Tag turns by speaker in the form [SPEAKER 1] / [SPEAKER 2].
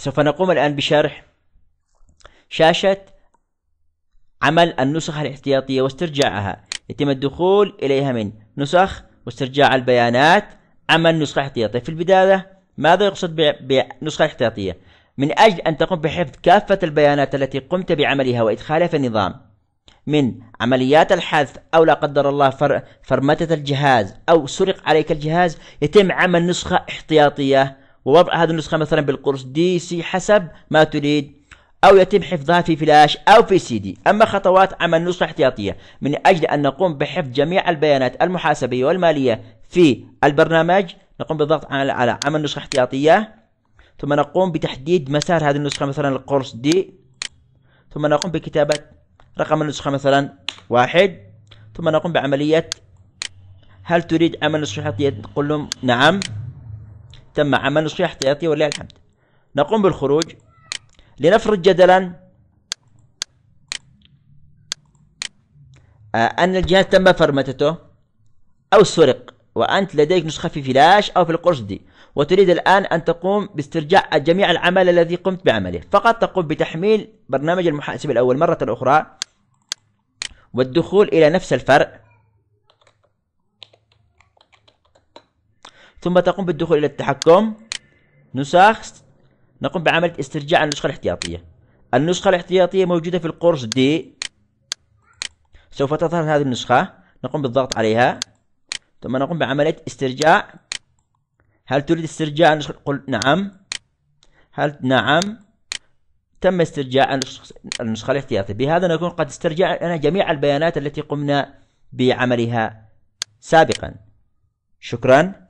[SPEAKER 1] سوف نقوم الآن بشرح شاشة عمل النسخ الاحتياطية واسترجاعها يتم الدخول إليها من نسخ واسترجاع البيانات عمل نسخة احتياطية في البداية ماذا يقصد بنسخة احتياطية من أجل أن تقوم بحفظ كافة البيانات التي قمت بعملها وإدخالها في النظام من عمليات الحذف أو لا قدر الله فر فرمتة الجهاز أو سرق عليك الجهاز يتم عمل نسخة احتياطية ووضع هذه النسخة مثلا بالقرص دي سي حسب ما تريد أو يتم حفظها في فلاش أو في سي دي أما خطوات عمل نسخة احتياطية من أجل أن نقوم بحفظ جميع البيانات المحاسبية والمالية في البرنامج نقوم بالضغط على عمل نسخة احتياطية ثم نقوم بتحديد مسار هذه النسخة مثلا القرص دي ثم نقوم بكتابة رقم النسخة مثلا واحد ثم نقوم بعملية هل تريد عمل نسخة احتياطية تقول لهم نعم تم عمل نسخة احتياطية ولله الحمد نقوم بالخروج لنفرض جدلا آه، أن الجهاز تم فرمتته أو سرق وأنت لديك نسخة في فلاش أو في القرص دي وتريد الآن أن تقوم باسترجاع جميع العمل الذي قمت بعمله فقط تقوم بتحميل برنامج المحاسبة الأول مرة أخرى والدخول إلى نفس الفرع ثم تقوم بالدخول إلى التحكم نسخ نقوم بعملية استرجاع النسخة الاحتياطية النسخة الاحتياطية موجودة في القرص دي سوف تظهر هذه النسخة نقوم بالضغط عليها ثم نقوم بعملية استرجاع هل تريد استرجاع النسخة قل نعم هل نعم تم استرجاع النسخة الاحتياطية بهذا نكون قد استرجعنا جميع البيانات التي قمنا بعملها سابقا شكرا